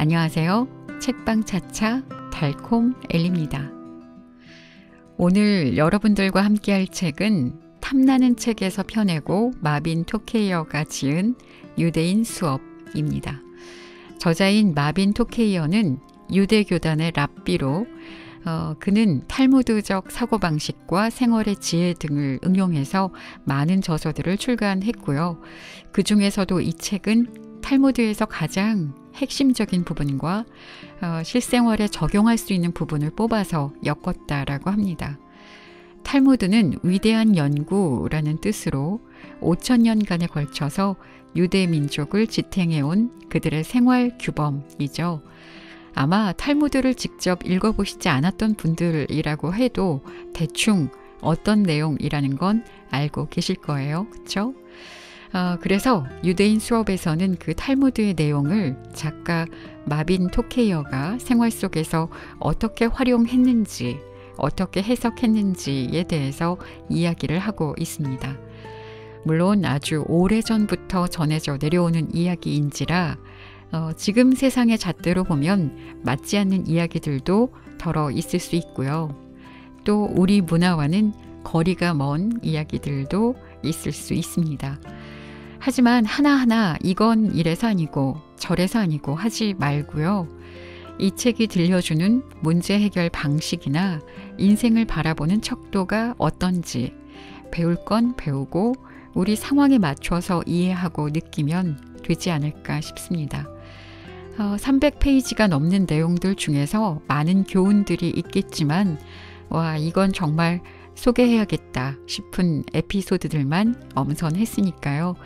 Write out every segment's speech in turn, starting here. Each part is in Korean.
안녕하세요. 책방차차 달콤 엘리입니다. 오늘 여러분들과 함께 할 책은 탐나는 책에서 펴내고 마빈 토케이어가 지은 유대인 수업입니다. 저자인 마빈 토케이어는 유대교단의 랍비로 어, 그는 탈무드적 사고방식과 생활의 지혜 등을 응용해서 많은 저서들을 출간했고요. 그 중에서도 이 책은 탈무드에서 가장 핵심적인 부분과 어, 실생활에 적용할 수 있는 부분을 뽑아서 엮었다라고 합니다. 탈무드는 위대한 연구라는 뜻으로 5 0 0 0년간에 걸쳐서 유대 민족을 지탱해온 그들의 생활 규범이죠. 아마 탈무드를 직접 읽어보시지 않았던 분들이라고 해도 대충 어떤 내용이라는 건 알고 계실 거예요. 그쵸? 어, 그래서 유대인 수업에서는 그 탈무드의 내용을 작가 마빈 토케이어가 생활 속에서 어떻게 활용했는지, 어떻게 해석했는지에 대해서 이야기를 하고 있습니다. 물론 아주 오래전부터 전해져 내려오는 이야기인지라 어, 지금 세상의 잣대로 보면 맞지 않는 이야기들도 덜어 있을 수 있고요. 또 우리 문화와는 거리가 먼 이야기들도 있을 수 있습니다. 하지만 하나하나 이건 이래서 아니고 저래서 아니고 하지 말고요. 이 책이 들려주는 문제 해결 방식이나 인생을 바라보는 척도가 어떤지 배울 건 배우고 우리 상황에 맞춰서 이해하고 느끼면 되지 않을까 싶습니다. 어, 300페이지가 넘는 내용들 중에서 많은 교훈들이 있겠지만, 와, 이건 정말 소개해야겠다 싶은 에피소드들만 엄선했으니까요.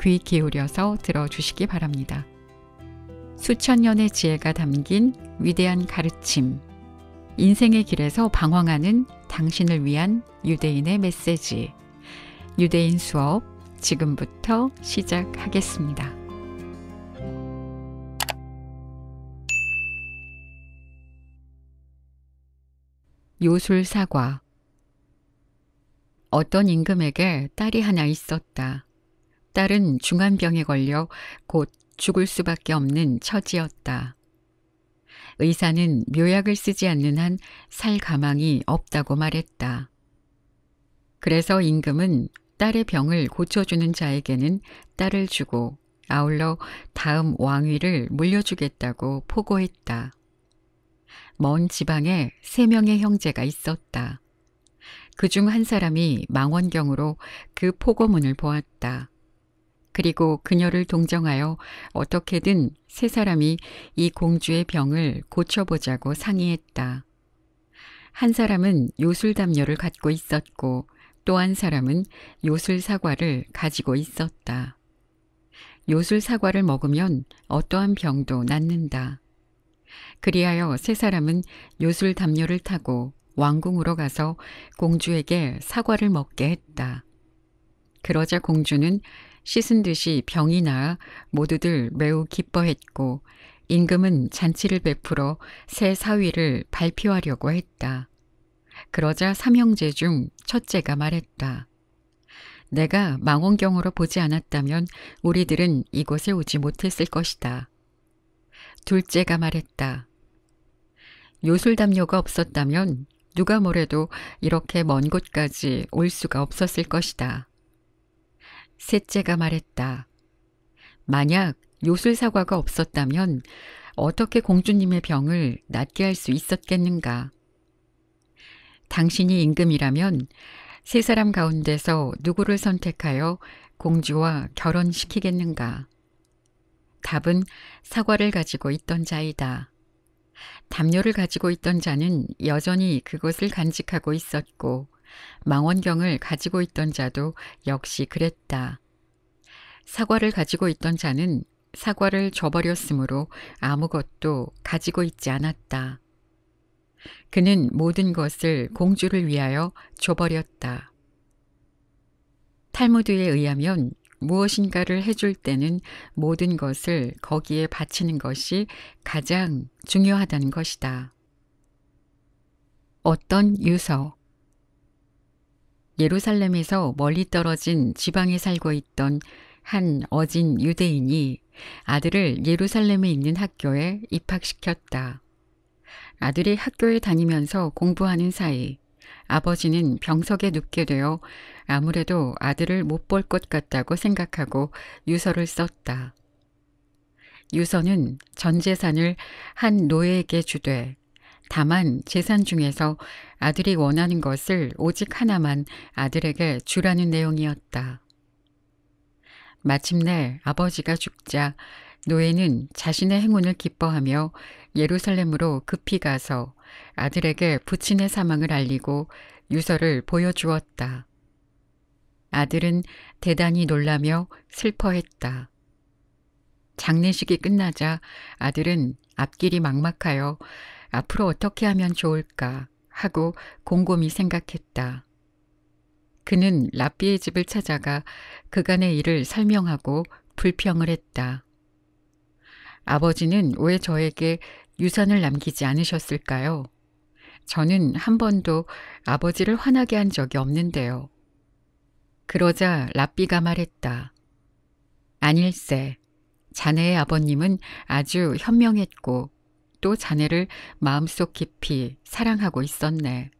귀 기울여서 들어주시기 바랍니다. 수천 년의 지혜가 담긴 위대한 가르침, 인생의 길에서 방황하는 당신을 위한 유대인의 메시지, 유대인 수업 지금부터 시작하겠습니다. 요술사과 어떤 임금에게 딸이 하나 있었다. 딸은 중한병에 걸려 곧 죽을 수밖에 없는 처지였다. 의사는 묘약을 쓰지 않는 한 살 가망이 없다고 말했다. 그래서 임금은 딸의 병을 고쳐주는 자에게는 딸을 주고 아울러 다음 왕위를 물려주겠다고 포고했다. 먼 지방에 세 명의 형제가 있었다. 그 중 한 사람이 망원경으로 그 포고문을 보았다. 그리고 그녀를 동정하여 어떻게든 세 사람이 이 공주의 병을 고쳐보자고 상의했다. 한 사람은 요술담요를 갖고 있었고 또 한 사람은 요술사과를 가지고 있었다. 요술사과를 먹으면 어떠한 병도 낫는다. 그리하여 세 사람은 요술담요를 타고 왕궁으로 가서 공주에게 사과를 먹게 했다. 그러자 공주는 씻은 듯이 병이 나 모두들 매우 기뻐했고 임금은 잔치를 베풀어 새 사위를 발표하려고 했다. 그러자 삼형제 중 첫째가 말했다. 내가 망원경으로 보지 않았다면 우리들은 이곳에 오지 못했을 것이다. 둘째가 말했다. 요술담요가 없었다면 누가 뭐래도 이렇게 먼 곳까지 올 수가 없었을 것이다. 셋째가 말했다. 만약 요술사과가 없었다면 어떻게 공주님의 병을 낫게 할 수 있었겠는가? 당신이 임금이라면 세 사람 가운데서 누구를 선택하여 공주와 결혼시키겠는가? 답은 사과를 가지고 있던 자이다. 담요를 가지고 있던 자는 여전히 그것을 간직하고 있었고 망원경을 가지고 있던 자도 역시 그랬다. 사과를 가지고 있던 자는 사과를 줘버렸으므로 아무것도 가지고 있지 않았다. 그는 모든 것을 공주를 위하여 줘버렸다. 탈무드에 의하면 무엇인가를 해줄 때는 모든 것을 거기에 바치는 것이 가장 중요하다는 것이다. 어떤 유서 예루살렘에서 멀리 떨어진 지방에 살고 있던 한 어진 유대인이 아들을 예루살렘에 있는 학교에 입학시켰다. 아들이 학교에 다니면서 공부하는 사이 아버지는 병석에 눕게 되어 아무래도 아들을 못 볼 것 같다고 생각하고 유서를 썼다. 유서는 전 재산을 한 노예에게 주되 다만 재산 중에서 아들이 원하는 것을 오직 하나만 아들에게 주라는 내용이었다. 마침내 아버지가 죽자 노예는 자신의 행운을 기뻐하며 예루살렘으로 급히 가서 아들에게 부친의 사망을 알리고 유서를 보여주었다. 아들은 대단히 놀라며 슬퍼했다. 장례식이 끝나자 아들은 앞길이 막막하여 앞으로 어떻게 하면 좋을까 하고 곰곰이 생각했다. 그는 라삐의 집을 찾아가 그간의 일을 설명하고 불평을 했다. 아버지는 왜 저에게 유산을 남기지 않으셨을까요? 저는 한 번도 아버지를 화나게 한 적이 없는데요. 그러자 라삐가 말했다. 아닐세. 자네의 아버님은 아주 현명했고 아직도 자네를 마음속 깊이 사랑하고 있었네.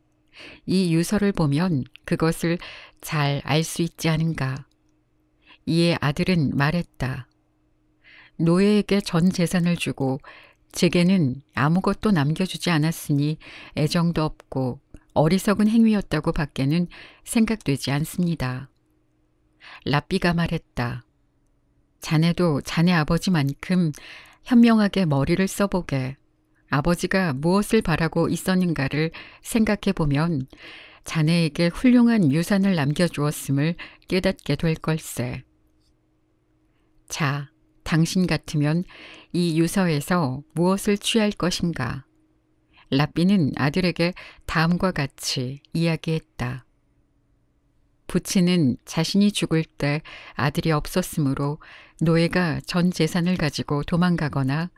이 유서를 보면 그것을 잘 알 수 있지 않은가. 이에 아들은 말했다. 노예에게 전 재산을 주고 제게는 아무것도 남겨주지 않았으니 애정도 없고 어리석은 행위였다고 밖에는 생각되지 않습니다. 라삐가 말했다. 자네도 자네 아버지만큼 현명하게 머리를 써보게. 아버지가 무엇을 바라고 있었는가를 생각해 보면 자네에게 훌륭한 유산을 남겨주었음을 깨닫게 될 걸세. 자, 당신 같으면 이 유서에서 무엇을 취할 것인가? 라삐는 아들에게 다음과 같이 이야기했다. 부친은 자신이 죽을 때 아들이 없었으므로 노예가 전 재산을 가지고 도망가거나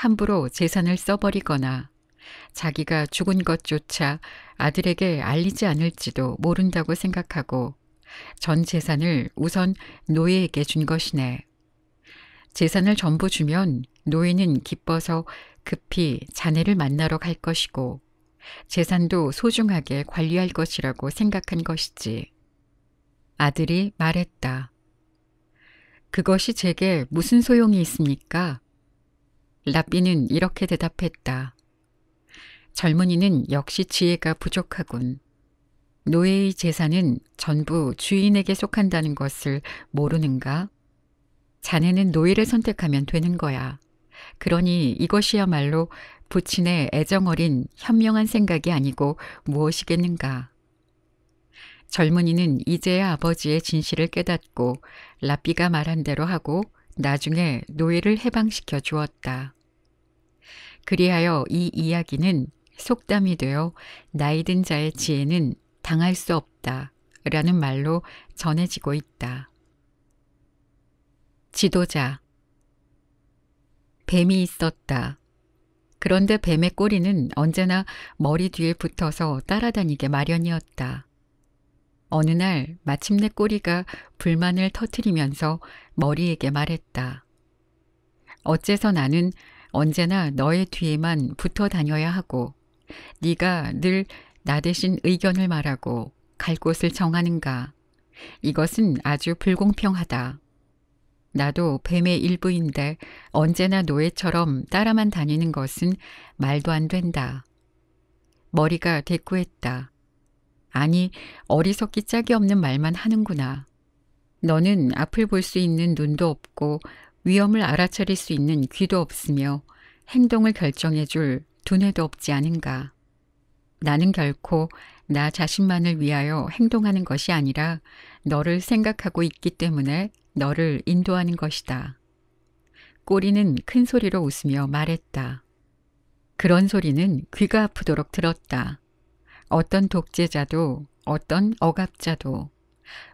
함부로 재산을 써버리거나 자기가 죽은 것조차 아들에게 알리지 않을지도 모른다고 생각하고 전 재산을 우선 노예에게 준 것이네. 재산을 전부 주면 노예는 기뻐서 급히 자네를 만나러 갈 것이고 재산도 소중하게 관리할 것이라고 생각한 것이지. 아들이 말했다. 그것이 제게 무슨 소용이 있습니까? 라비는 이렇게 대답했다. 젊은이는 역시 지혜가 부족하군. 노예의 재산은 전부 주인에게 속한다는 것을 모르는가? 자네는 노예를 선택하면 되는 거야. 그러니 이것이야말로 부친의 애정어린 현명한 생각이 아니고 무엇이겠는가. 젊은이는 이제야 아버지의 진실을 깨닫고 라비가 말한 대로 하고 나중에 노예를 해방시켜 주었다. 그리하여 이 이야기는 속담이 되어 나이든 자의 지혜는 당할 수 없다 라는 말로 전해지고 있다. 지도자 뱀이 있었다. 그런데 뱀의 꼬리는 언제나 머리 뒤에 붙어서 따라다니게 마련이었다. 어느 날 마침내 꼬리가 불만을 터트리면서 머리에게 말했다. 어째서 나는 언제나 너의 뒤에만 붙어 다녀야 하고 네가 늘 나 대신 의견을 말하고 갈 곳을 정하는가. 이것은 아주 불공평하다. 나도 뱀의 일부인데 언제나 노예처럼 따라만 다니는 것은 말도 안 된다. 머리가 대꾸했다. 아니, 어리석기 짝이 없는 말만 하는구나. 너는 앞을 볼 수 있는 눈도 없고 위험을 알아차릴 수 있는 귀도 없으며 행동을 결정해 줄 두뇌도 없지 않은가. 나는 결코 나 자신만을 위하여 행동하는 것이 아니라 너를 생각하고 있기 때문에 너를 인도하는 것이다. 꼬리는 큰 소리로 웃으며 말했다. 그런 소리는 귀가 아프도록 들었다. 어떤 독재자도 어떤 억압자도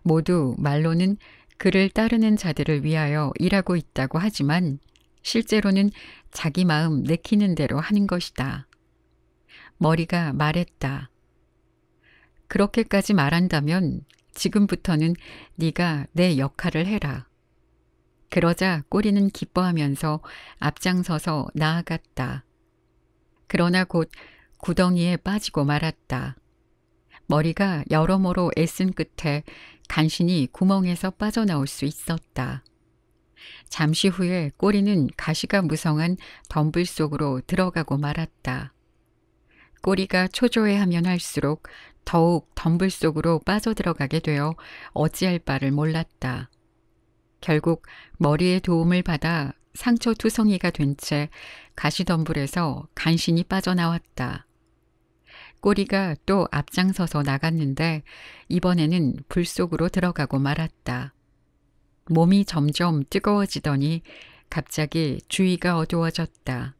모두 말로는 그를 따르는 자들을 위하여 일하고 있다고 하지만 실제로는 자기 마음 내키는 대로 하는 것이다. 머리가 말했다. 그렇게까지 말한다면 지금부터는 네가 내 역할을 해라. 그러자 꼬리는 기뻐하면서 앞장서서 나아갔다. 그러나 곧 구덩이에 빠지고 말았다. 머리가 여러모로 애쓴 끝에 간신히 구멍에서 빠져나올 수 있었다. 잠시 후에 꼬리는 가시가 무성한 덤불 속으로 들어가고 말았다. 꼬리가 초조해하면 할수록 더욱 덤불 속으로 빠져들어가게 되어 어찌할 바를 몰랐다. 결국 머리의 도움을 받아 상처 투성이가 된 채 가시덤불에서 간신히 빠져나왔다. 꼬리가 또 앞장서서 나갔는데 이번에는 불 속으로 들어가고 말았다. 몸이 점점 뜨거워지더니 갑자기 주위가 어두워졌다.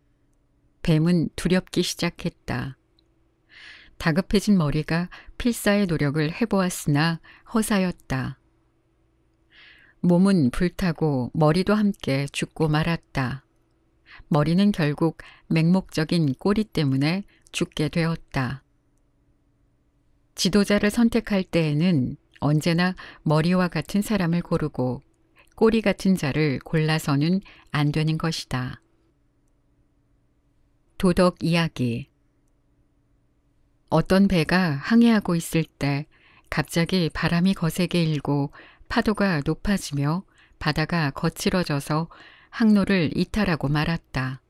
뱀은 두렵기 시작했다. 다급해진 머리가 필사의 노력을 해보았으나 허사였다. 몸은 불타고 머리도 함께 죽고 말았다. 머리는 결국 맹목적인 꼬리 때문에 죽게 되었다. 지도자를 선택할 때에는 언제나 머리와 같은 사람을 고르고 꼬리 같은 자를 골라서는 안 되는 것이다. 도덕 이야기 어떤 배가 항해하고 있을 때 갑자기 바람이 거세게 일고 파도가 높아지며 바다가 거칠어져서 항로를 이탈하고 말았다.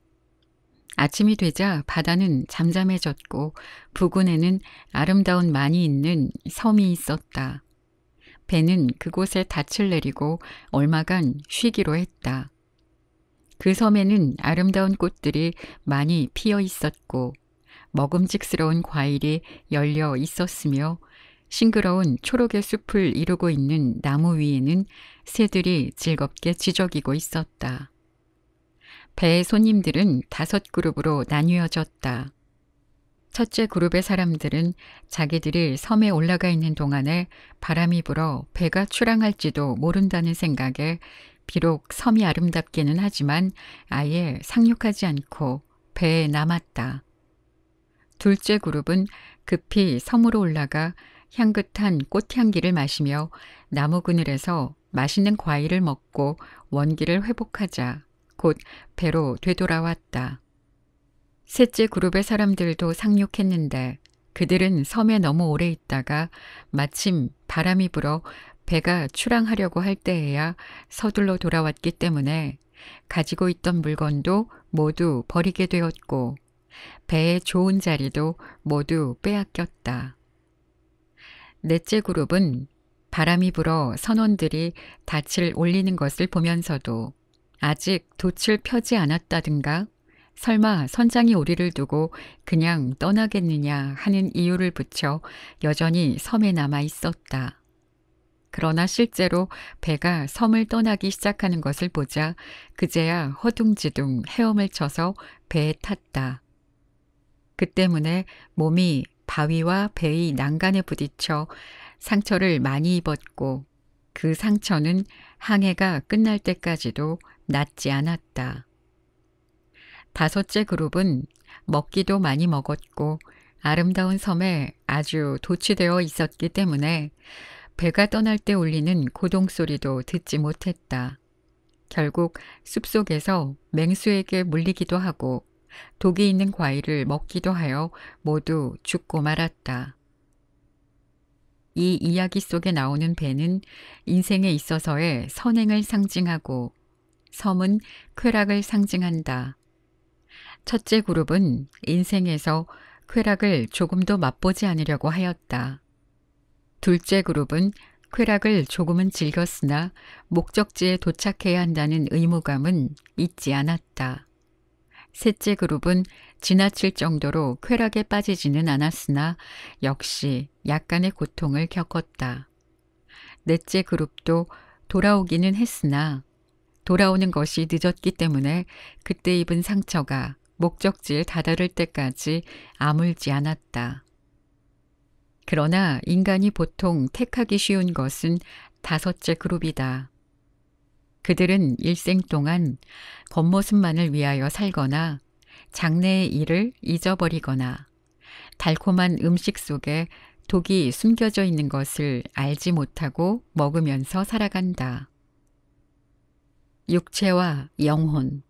아침이 되자 바다는 잠잠해졌고 부근에는 아름다운 많이 있는 섬이 있었다. 배는 그곳에 닻을 내리고 얼마간 쉬기로 했다. 그 섬에는 아름다운 꽃들이 많이 피어 있었고 먹음직스러운 과일이 열려 있었으며 싱그러운 초록의 숲을 이루고 있는 나무 위에는 새들이 즐겁게 지저귀고 있었다. 배의 손님들은 다섯 그룹으로 나뉘어졌다. 첫째 그룹의 사람들은 자기들이 섬에 올라가 있는 동안에 바람이 불어 배가 출항할지도 모른다는 생각에 비록 섬이 아름답기는 하지만 아예 상륙하지 않고 배에 남았다. 둘째 그룹은 급히 섬으로 올라가 향긋한 꽃향기를 마시며 나무 그늘에서 맛있는 과일을 먹고 원기를 회복하자 곧 배로 되돌아왔다. 셋째 그룹의 사람들도 상륙했는데 그들은 섬에 너무 오래 있다가 마침 바람이 불어 배가 출항하려고 할 때에야 서둘러 돌아왔기 때문에 가지고 있던 물건도 모두 버리게 되었고 배의 좋은 자리도 모두 빼앗겼다. 넷째 그룹은 바람이 불어 선원들이 닻을 올리는 것을 보면서도 아직 돛을 펴지 않았다든가 설마 선장이 우리를 두고 그냥 떠나겠느냐 하는 이유를 붙여 여전히 섬에 남아 있었다. 그러나 실제로 배가 섬을 떠나기 시작하는 것을 보자 그제야 허둥지둥 헤엄을 쳐서 배에 탔다. 그 때문에 몸이 바위와 배의 난간에 부딪혀 상처를 많이 입었고 그 상처는 항해가 끝날 때까지도 낫지 않았다. 다섯째 그룹은 먹기도 많이 먹었고 아름다운 섬에 아주 도취되어 있었기 때문에 배가 떠날 때 울리는 고동 소리도 듣지 못했다. 결국 숲속에서 맹수에게 물리기도 하고 독이 있는 과일을 먹기도 하여 모두 죽고 말았다. 이 이야기 속에 나오는 배는 인생에 있어서의 선행을 상징하고 섬은 쾌락을 상징한다. 첫째 그룹은 인생에서 쾌락을 조금도 맛보지 않으려고 하였다. 둘째 그룹은 쾌락을 조금은 즐겼으나 목적지에 도착해야 한다는 의무감은 잊지 않았다. 셋째 그룹은 지나칠 정도로 쾌락에 빠지지는 않았으나 역시 약간의 고통을 겪었다. 넷째 그룹도 돌아오기는 했으나 돌아오는 것이 늦었기 때문에 그때 입은 상처가 목적지에 다다를 때까지 아물지 않았다. 그러나 인간이 보통 택하기 쉬운 것은 다섯째 그룹이다. 그들은 일생 동안 겉모습만을 위하여 살거나 장래의 일을 잊어버리거나 달콤한 음식 속에 독이 숨겨져 있는 것을 알지 못하고 먹으면서 살아간다. 육체와 영혼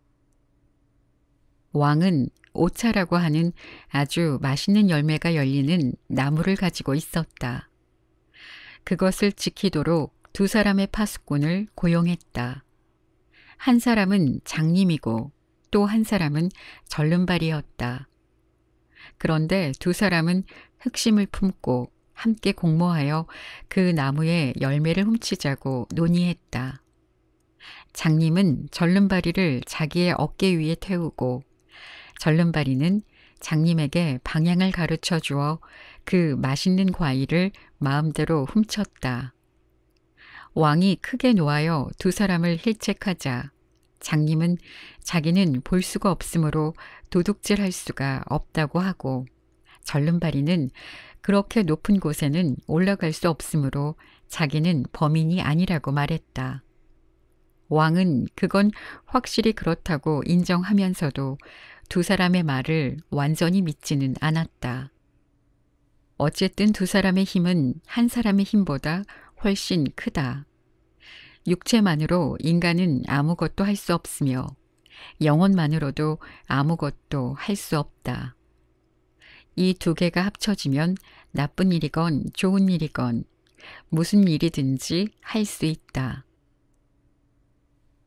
왕은 오차라고 하는 아주 맛있는 열매가 열리는 나무를 가지고 있었다. 그것을 지키도록 두 사람의 파수꾼을 고용했다. 한 사람은 장님이고 또한 사람은 절름발이었다. 그런데 두 사람은 흑심을 품고 함께 공모하여 그 나무에 열매를 훔치자고 논의했다. 장님은 절름발이를 자기의 어깨 위에 태우고 절름발이는 장님에게 방향을 가르쳐 주어 그 맛있는 과일을 마음대로 훔쳤다. 왕이 크게 놓아여 두 사람을 힐책하자 장님은 자기는 볼 수가 없으므로 도둑질 할 수가 없다고 하고 절름발이는 그렇게 높은 곳에는 올라갈 수 없으므로 자기는 범인이 아니라고 말했다. 왕은 그건 확실히 그렇다고 인정하면서도 두 사람의 말을 완전히 믿지는 않았다. 어쨌든 두 사람의 힘은 한 사람의 힘보다 훨씬 크다. 육체만으로 인간은 아무것도 할 수 없으며 영혼만으로도 아무것도 할 수 없다. 이 두 개가 합쳐지면 나쁜 일이건 좋은 일이건 무슨 일이든지 할 수 있다.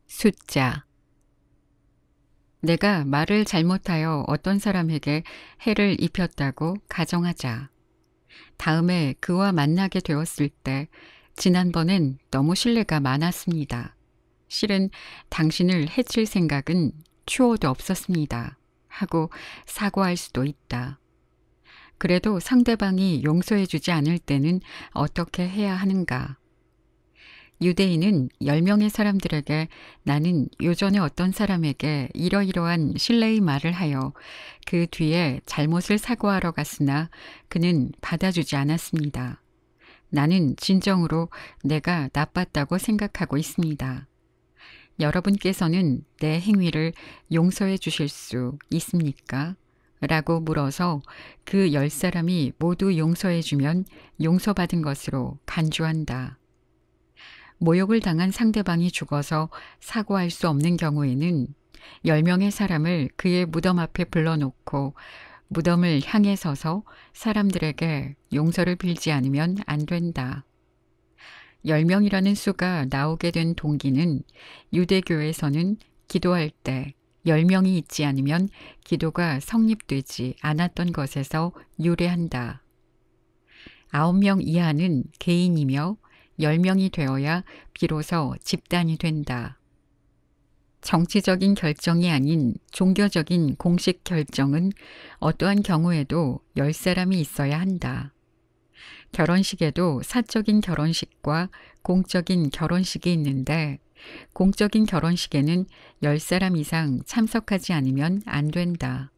숫자 내가 말을 잘못하여 어떤 사람에게 해를 입혔다고 가정하자. 다음에 그와 만나게 되었을 때 지난번엔 너무 신뢰가 많았습니다. 실은 당신을 해칠 생각은 추호도 없었습니다. 하고 사과할 수도 있다. 그래도 상대방이 용서해주지 않을 때는 어떻게 해야 하는가? 유대인은 10명의 사람들에게 나는 요전에 어떤 사람에게 이러이러한 신뢰의 말을 하여 그 뒤에 잘못을 사과하러 갔으나 그는 받아주지 않았습니다. 나는 진정으로 내가 나빴다고 생각하고 있습니다. 여러분께서는 내 행위를 용서해 주실 수 있습니까? 라고 물어서 그 열 사람이 모두 용서해 주면 용서받은 것으로 간주한다. 모욕을 당한 상대방이 죽어서 사고할 수 없는 경우에는 열명의 사람을 그의 무덤 앞에 불러놓고 무덤을 향해 서서 사람들에게 용서를 빌지 않으면 안 된다. 10명이라는 수가 나오게 된 동기는 유대교에서는 기도할 때 10명이 있지 않으면 기도가 성립되지 않았던 것에서 유래한다. 9명 이하는 개인이며 10명이 되어야 비로소 집단이 된다. 정치적인 결정이 아닌 종교적인 공식 결정은 어떠한 경우에도 열 사람이 있어야 한다. 결혼식에도 사적인 결혼식과 공적인 결혼식이 있는데 공적인 결혼식에는 열 사람 이상 참석하지 않으면 안 된다.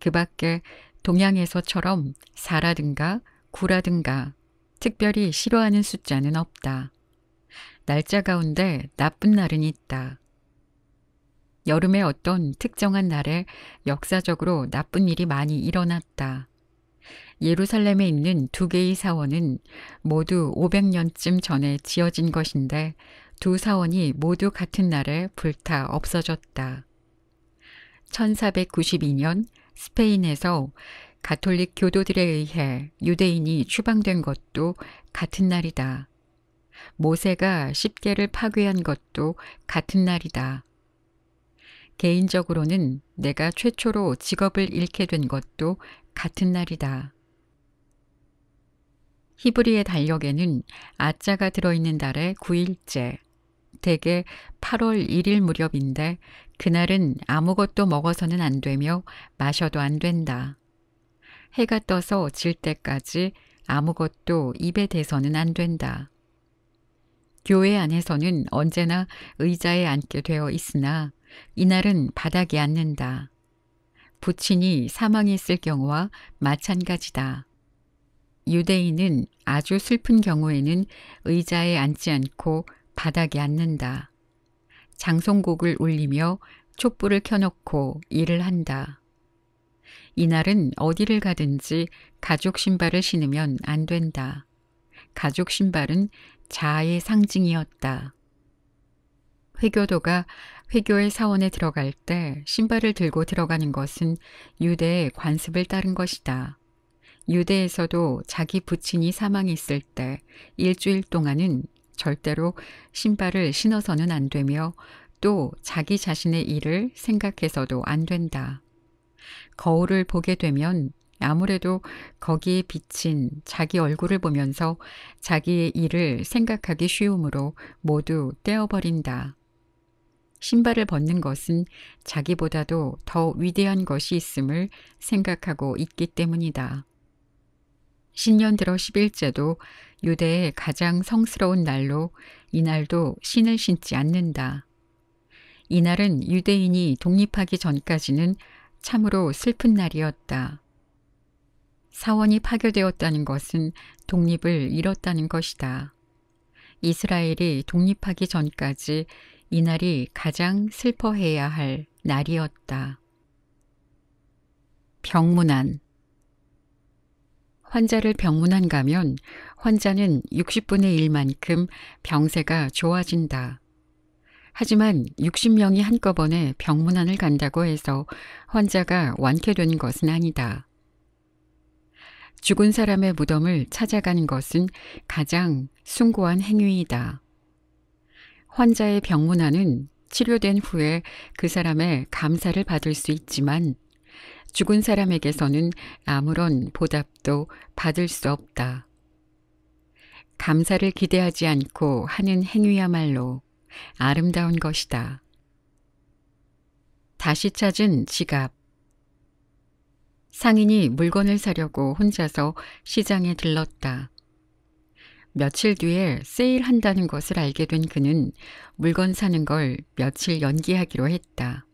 그 밖에 동양에서처럼 사라든가 구라든가 특별히 싫어하는 숫자는 없다. 날짜 가운데 나쁜 날은 있다. 여름의 어떤 특정한 날에 역사적으로 나쁜 일이 많이 일어났다. 예루살렘에 있는 두 개의 사원은 모두 500년쯤 전에 지어진 것인데 두 사원이 모두 같은 날에 불타 없어졌다. 1492년 스페인에서 가톨릭 교도들에 의해 유대인이 추방된 것도 같은 날이다. 모세가 십계를 파괴한 것도 같은 날이다. 개인적으로는 내가 최초로 직업을 잃게 된 것도 같은 날이다. 히브리의 달력에는 아자가 들어있는 달의 9일째, 대개 8월 1일 무렵인데 그날은 아무것도 먹어서는 안 되며 마셔도 안 된다. 해가 떠서 질 때까지 아무것도 입에 대서는 안 된다. 교회 안에서는 언제나 의자에 앉게 되어 있으나 이날은 바닥에 앉는다. 부친이 사망했을 경우와 마찬가지다. 유대인은 아주 슬픈 경우에는 의자에 앉지 않고 바닥에 앉는다. 장송곡을 울리며 촛불을 켜놓고 일을 한다. 이날은 어디를 가든지 가죽 신발을 신으면 안 된다. 가죽 신발은 자아의 상징이었다. 회교도가 회교의 사원에 들어갈 때 신발을 들고 들어가는 것은 유대의 관습을 따른 것이다. 유대에서도 자기 부친이 사망했을 때 일주일 동안은 절대로 신발을 신어서는 안 되며 또 자기 자신의 일을 생각해서도 안 된다. 거울을 보게 되면 아무래도 거기에 비친 자기 얼굴을 보면서 자기의 일을 생각하기 쉬우므로 모두 떼어버린다. 신발을 벗는 것은 자기보다도 더 위대한 것이 있음을 생각하고 있기 때문이다. 신년 들어 11제도 유대의 가장 성스러운 날로 이날도 신을 신지 않는다. 이날은 유대인이 독립하기 전까지는 참으로 슬픈 날이었다. 사원이 파괴되었다는 것은 독립을 잃었다는 것이다. 이스라엘이 독립하기 전까지 이날이 가장 슬퍼해야 할 날이었다. 병문안 환자를 병문안 가면 환자는 60분의 1만큼 병세가 좋아진다. 하지만 60명이 한꺼번에 병문안을 간다고 해서 환자가 완쾌된 것은 아니다. 죽은 사람의 무덤을 찾아가는 것은 가장 숭고한 행위이다. 환자의 병문안은 치료된 후에 그 사람의 감사를 받을 수 있지만 죽은 사람에게서는 아무런 보답도 받을 수 없다. 감사를 기대하지 않고 하는 행위야말로 아름다운 것이다. 다시 찾은 지갑. 상인이 물건을 사려고 혼자서 시장에 들렀다. 며칠 뒤에 세일한다는 것을 알게 된 그는 물건 사는 걸 며칠 연기하기로 했다.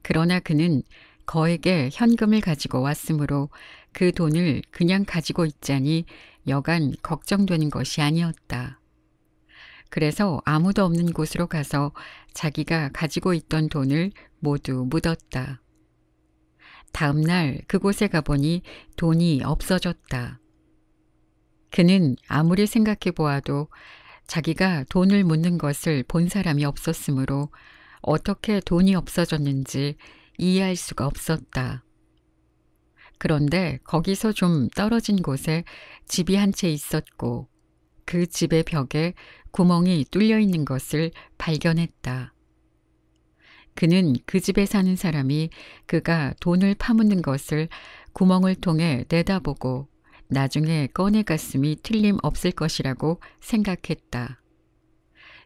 그러나 그는 거액의 현금을 가지고 왔으므로 그 돈을 그냥 가지고 있자니 여간 걱정되는 것이 아니었다. 그래서 아무도 없는 곳으로 가서 자기가 가지고 있던 돈을 모두 묻었다. 다음날 그곳에 가보니 돈이 없어졌다. 그는 아무리 생각해 보아도 자기가 돈을 묻는 것을 본 사람이 없었으므로 어떻게 돈이 없어졌는지 이해할 수가 없었다. 그런데 거기서 좀 떨어진 곳에 집이 한 채 있었고 그 집의 벽에 구멍이 뚫려 있는 것을 발견했다. 그는 그 집에 사는 사람이 그가 돈을 파묻는 것을 구멍을 통해 내다보고 나중에 꺼내갔음이 틀림없을 것이라고 생각했다.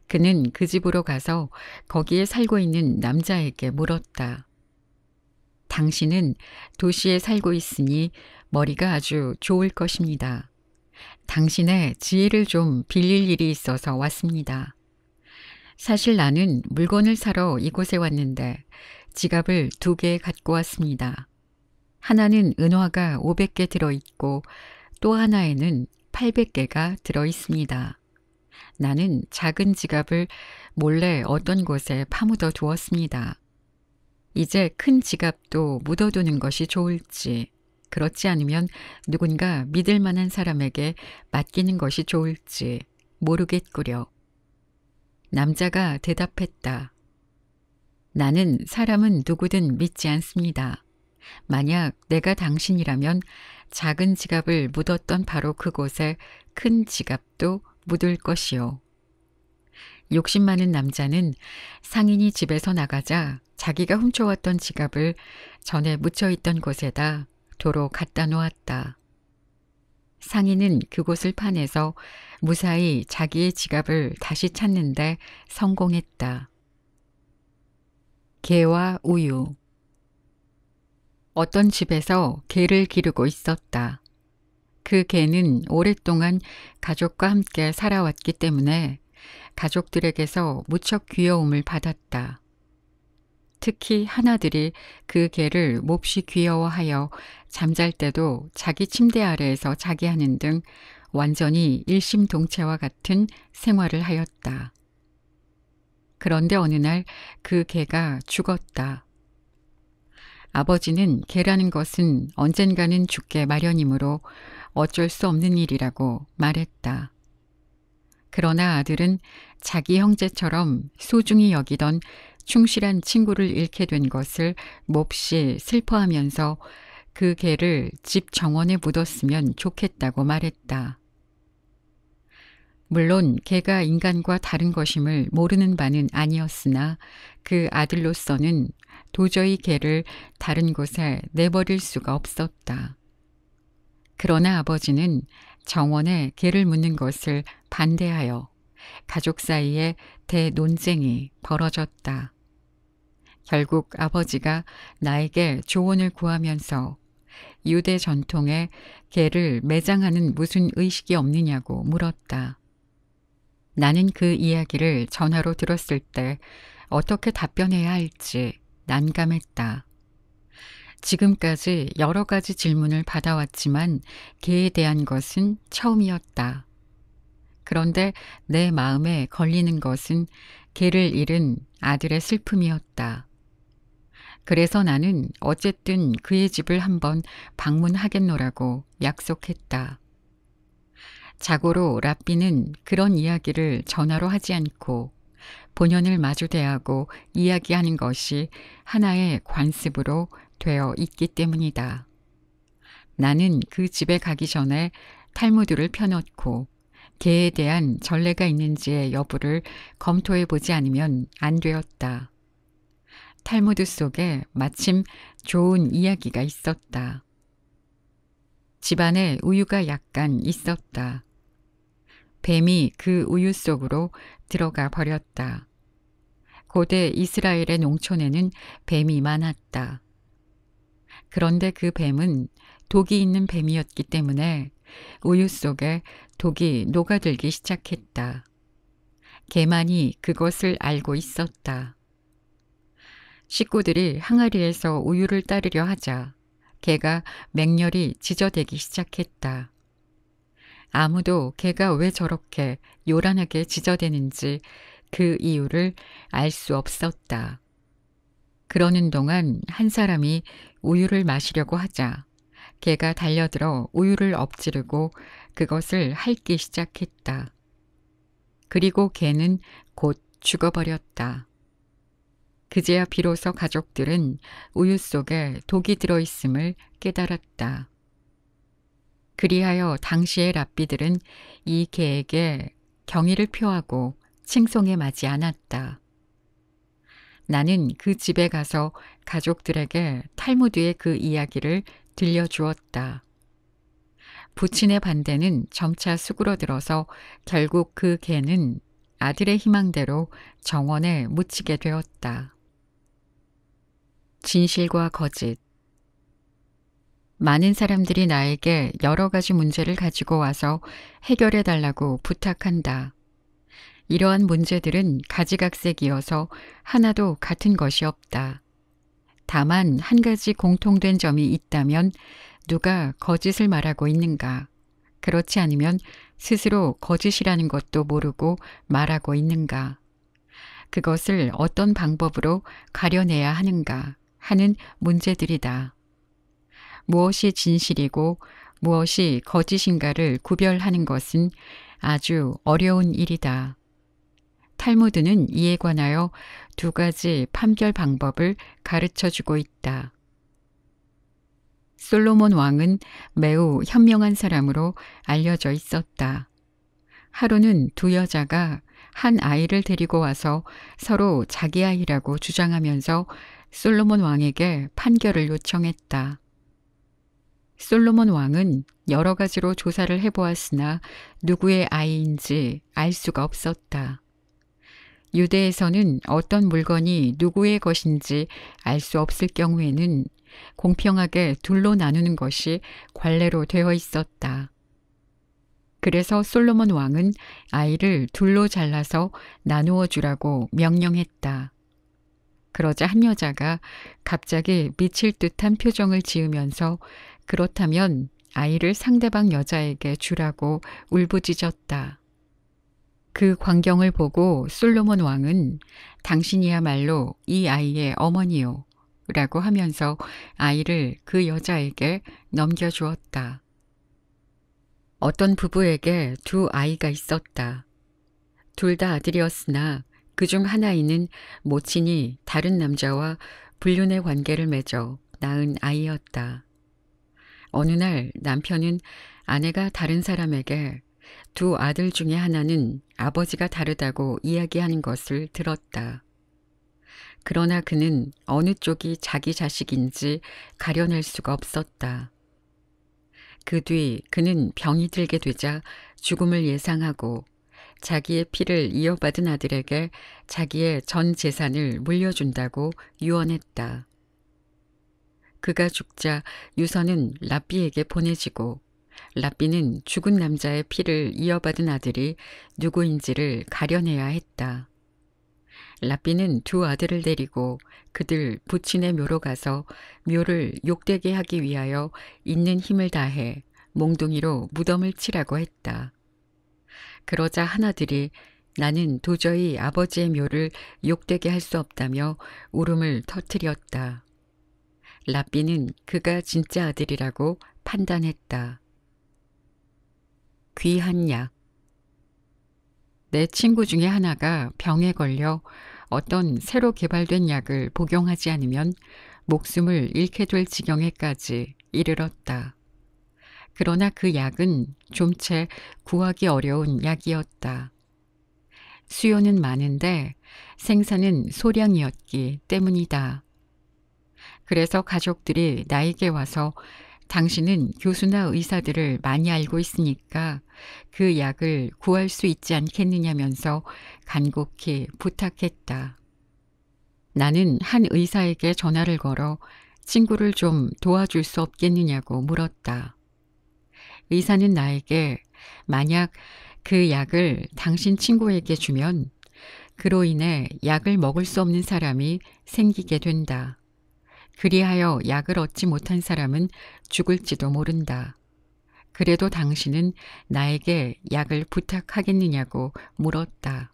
그는 그 집으로 가서 거기에 살고 있는 남자에게 물었다. 당신은 도시에 살고 있으니 머리가 아주 좋을 것입니다. 당신의 지혜를 좀 빌릴 일이 있어서 왔습니다. 사실 나는 물건을 사러 이곳에 왔는데 지갑을 두 개 갖고 왔습니다. 하나는 은화가 500개 들어있고 또 하나에는 800개가 들어있습니다. 나는 작은 지갑을 몰래 어떤 곳에 파묻어 두었습니다. 이제 큰 지갑도 묻어두는 것이 좋을지, 그렇지 않으면 누군가 믿을 만한 사람에게 맡기는 것이 좋을지 모르겠구려. 남자가 대답했다. 나는 사람은 누구든 믿지 않습니다. 만약 내가 당신이라면 작은 지갑을 묻었던 바로 그곳에 큰 지갑도 묻을 것이요. 욕심 많은 남자는 상인이 집에서 나가자 자기가 훔쳐왔던 지갑을 전에 묻혀있던 곳에다 도로 갖다 놓았다. 상인은 그곳을 파내서 무사히 자기의 지갑을 다시 찾는데 성공했다. 개와 우유 어떤 집에서 개를 기르고 있었다. 그 개는 오랫동안 가족과 함께 살아왔기 때문에 가족들에게서 무척 귀여움을 받았다. 특히 하나들이 그 개를 몹시 귀여워하여 잠잘 때도 자기 침대 아래에서 자기 하는 등 완전히 일심동체와 같은 생활을 하였다. 그런데 어느 날 그 개가 죽었다. 아버지는 개라는 것은 언젠가는 죽게 마련이므로 어쩔 수 없는 일이라고 말했다. 그러나 아들은 자기 형제처럼 소중히 여기던 충실한 친구를 잃게 된 것을 몹시 슬퍼하면서 그 개를 집 정원에 묻었으면 좋겠다고 말했다. 물론 개가 인간과 다른 것임을 모르는 바는 아니었으나 그 아들로서는 도저히 개를 다른 곳에 내버릴 수가 없었다. 그러나 아버지는 정원에 개를 묻는 것을 반대하여 가족 사이에 대논쟁이 벌어졌다. 결국 아버지가 나에게 조언을 구하면서 유대 전통에 개를 매장하는 무슨 의식이 없느냐고 물었다. 나는 그 이야기를 전화로 들었을 때 어떻게 답변해야 할지 난감했다. 지금까지 여러 가지 질문을 받아왔지만 개에 대한 것은 처음이었다. 그런데 내 마음에 걸리는 것은 개를 잃은 아들의 슬픔이었다. 그래서 나는 어쨌든 그의 집을 한번 방문하겠노라고 약속했다. 자고로 랍비는 그런 이야기를 전화로 하지 않고 본연을 마주대하고 이야기하는 것이 하나의 관습으로 되어 있기 때문이다. 나는 그 집에 가기 전에 탈무드를 펴놓고 개에 대한 전례가 있는지의 여부를 검토해 보지 않으면 안 되었다. 탈무드 속에 마침 좋은 이야기가 있었다. 집안에 우유가 약간 있었다. 뱀이 그 우유 속으로 들어가 버렸다. 고대 이스라엘의 농촌에는 뱀이 많았다. 그런데 그 뱀은 독이 있는 뱀이었기 때문에 우유 속에 독이 녹아들기 시작했다. 개만이 그것을 알고 있었다. 식구들이 항아리에서 우유를 따르려 하자 개가 맹렬히 짖어대기 시작했다. 아무도 걔가 왜 저렇게 요란하게 지저대는지 그 이유를 알 수 없었다. 그러는 동안 한 사람이 우유를 마시려고 하자 개가 달려들어 우유를 엎지르고 그것을 핥기 시작했다. 그리고 개는 곧 죽어버렸다. 그제야 비로소 가족들은 우유 속에 독이 들어있음을 깨달았다. 그리하여 당시의 랍비들은 이 개에게 경의를 표하고 칭송에 마지 않았다. 나는 그 집에 가서 가족들에게 탈무드의 그 이야기를 들려주었다. 부친의 반대는 점차 수그러들어서 결국 그 개는 아들의 희망대로 정원에 묻히게 되었다. 진실과 거짓 많은 사람들이 나에게 여러 가지 문제를 가지고 와서 해결해 달라고 부탁한다. 이러한 문제들은 가지각색이어서 하나도 같은 것이 없다. 다만 한 가지 공통된 점이 있다면 누가 거짓을 말하고 있는가? 그렇지 않으면 스스로 거짓이라는 것도 모르고 말하고 있는가? 그것을 어떤 방법으로 가려내야 하는가 하는 문제들이다. 무엇이 진실이고 무엇이 거짓인가를 구별하는 것은 아주 어려운 일이다. 탈무드는 이에 관하여 두 가지 판결 방법을 가르쳐 주고 있다. 솔로몬 왕은 매우 현명한 사람으로 알려져 있었다. 하루는 두 여자가 한 아이를 데리고 와서 서로 자기 아이라고 주장하면서 솔로몬 왕에게 판결을 요청했다. 솔로몬 왕은 여러 가지로 조사를 해보았으나 누구의 아이인지 알 수가 없었다. 유대에서는 어떤 물건이 누구의 것인지 알 수 없을 경우에는 공평하게 둘로 나누는 것이 관례로 되어 있었다. 그래서 솔로몬 왕은 아이를 둘로 잘라서 나누어 주라고 명령했다. 그러자 한 여자가 갑자기 미칠 듯한 표정을 지으면서 그렇다면 아이를 상대방 여자에게 주라고 울부짖었다. 그 광경을 보고 솔로몬 왕은 당신이야말로 이 아이의 어머니요. 라고 하면서 아이를 그 여자에게 넘겨주었다. 어떤 부부에게 두 아이가 있었다. 둘 다 아들이었으나 그 중 하나이는 모친이 다른 남자와 불륜의 관계를 맺어 낳은 아이였다. 어느 날 남편은 아내가 다른 사람에게 두 아들 중에 하나는 아버지가 다르다고 이야기하는 것을 들었다. 그러나 그는 어느 쪽이 자기 자식인지 가려낼 수가 없었다. 그 뒤 그는 병이 들게 되자 죽음을 예상하고 자기의 피를 이어받은 아들에게 자기의 전 재산을 물려준다고 유언했다. 그가 죽자 유서는 라삐에게 보내지고 라삐는 죽은 남자의 피를 이어받은 아들이 누구인지를 가려내야 했다. 라삐는 두 아들을 데리고 그들 부친의 묘로 가서 묘를 욕되게 하기 위하여 있는 힘을 다해 몽둥이로 무덤을 치라고 했다. 그러자 하나들이 나는 도저히 아버지의 묘를 욕되게 할 수 없다며 울음을 터뜨렸다. 라비는 그가 진짜 아들이라고 판단했다. 귀한 약. 내 친구 중에 하나가 병에 걸려 어떤 새로 개발된 약을 복용하지 않으면 목숨을 잃게 될 지경에까지 이르렀다. 그러나 그 약은 좀 채 구하기 어려운 약이었다. 수요는 많은데 생산은 소량이었기 때문이다. 그래서 가족들이 나에게 와서 당신은 교수나 의사들을 많이 알고 있으니까 그 약을 구할 수 있지 않겠느냐면서 간곡히 부탁했다. 나는 한 의사에게 전화를 걸어 친구를 좀 도와줄 수 없겠느냐고 물었다. 의사는 나에게 만약 그 약을 당신 친구에게 주면 그로 인해 약을 먹을 수 없는 사람이 생기게 된다. 그리하여 약을 얻지 못한 사람은 죽을지도 모른다. 그래도 당신은 나에게 약을 부탁하겠느냐고 물었다.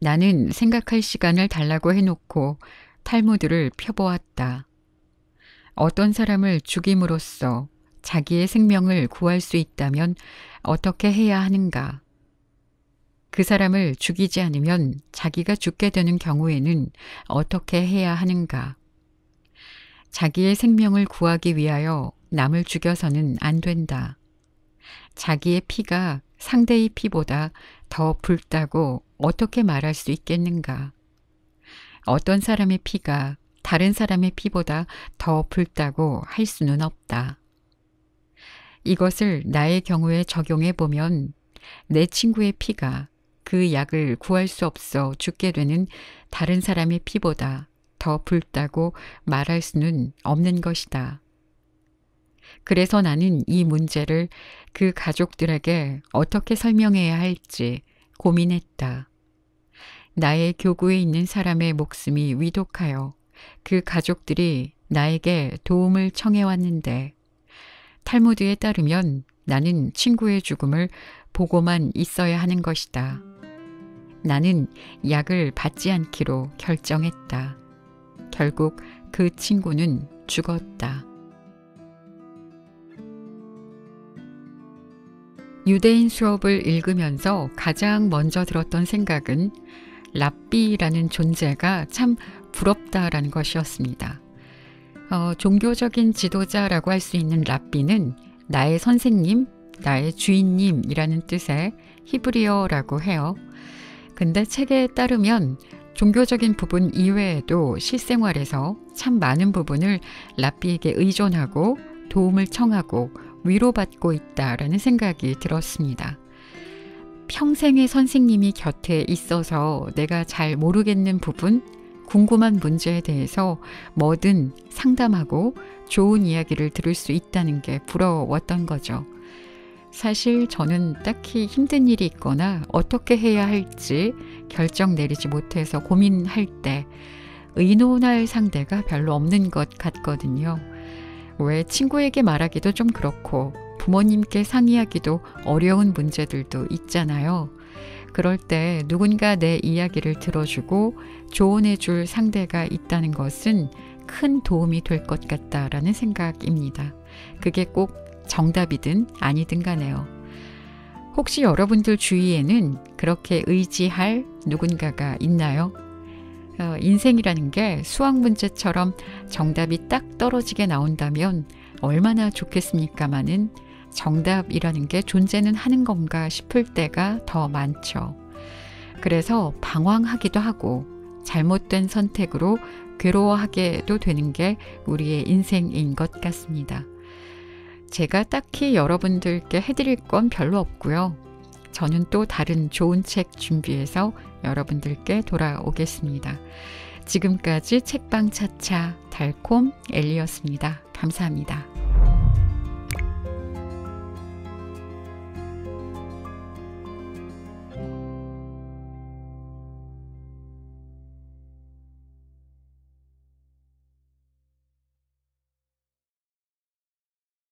나는 생각할 시간을 달라고 해놓고 탈무드를 펴보았다. 어떤 사람을 죽임으로써 자기의 생명을 구할 수 있다면 어떻게 해야 하는가? 그 사람을 죽이지 않으면 자기가 죽게 되는 경우에는 어떻게 해야 하는가? 자기의 생명을 구하기 위하여 남을 죽여서는 안 된다. 자기의 피가 상대의 피보다 더 붉다고 어떻게 말할 수 있겠는가? 어떤 사람의 피가 다른 사람의 피보다 더 붉다고 할 수는 없다. 이것을 나의 경우에 적용해 보면 내 친구의 피가 그 약을 구할 수 없어 죽게 되는 다른 사람의 피보다 더 붉다고 말할 수는 없는 것이다. 그래서 나는 이 문제를 그 가족들에게 어떻게 설명해야 할지 고민했다. 나의 교구에 있는 사람의 목숨이 위독하여 그 가족들이 나에게 도움을 청해왔는데 탈무드에 따르면 나는 친구의 죽음을 보고만 있어야 하는 것이다. 나는 약을 받지 않기로 결정했다. 결국 그 친구는 죽었다. 유대인 수업을 읽으면서 가장 먼저 들었던 생각은 랍비라는 존재가 참 부럽다라는 것이었습니다. 어, 종교적인 지도자라고 할 수 있는 랍비는 나의 선생님, 나의 주인님이라는 뜻의 히브리어라고 해요. 근데 책에 따르면 종교적인 부분 이외에도 실생활에서 참 많은 부분을 라삐에게 의존하고 도움을 청하고 위로받고 있다라는 생각이 들었습니다. 평생의 선생님이 곁에 있어서 내가 잘 모르겠는 부분, 궁금한 문제에 대해서 뭐든 상담하고 좋은 이야기를 들을 수 있다는 게 부러웠던 거죠. 사실 저는 딱히 힘든 일이 있거나 어떻게 해야 할지 결정 내리지 못해서 고민할 때 의논할 상대가 별로 없는 것 같거든요. 왜 친구에게 말하기도 좀 그렇고 부모님께 상의하기도 어려운 문제들도 있잖아요. 그럴 때 누군가 내 이야기를 들어주고 조언해 줄 상대가 있다는 것은 큰 도움이 될 것 같다라는 생각입니다. 그게 꼭 정답이든 아니든 간에요. 혹시 여러분들 주위에는 그렇게 의지할 누군가가 있나요? 어, 인생이라는 게 수학 문제처럼 정답이 딱 떨어지게 나온다면 얼마나 좋겠습니까마는 정답이라는 게 존재는 하는 건가 싶을 때가 더 많죠. 그래서 방황하기도 하고 잘못된 선택으로 괴로워하게도 되는 게 우리의 인생인 것 같습니다. 제가 딱히 여러분들께 해드릴 건 별로 없고요. 저는 또 다른 좋은 책 준비해서 여러분들께 돌아오겠습니다. 지금까지 책방차차 달콤 엘리였습니다. 감사합니다.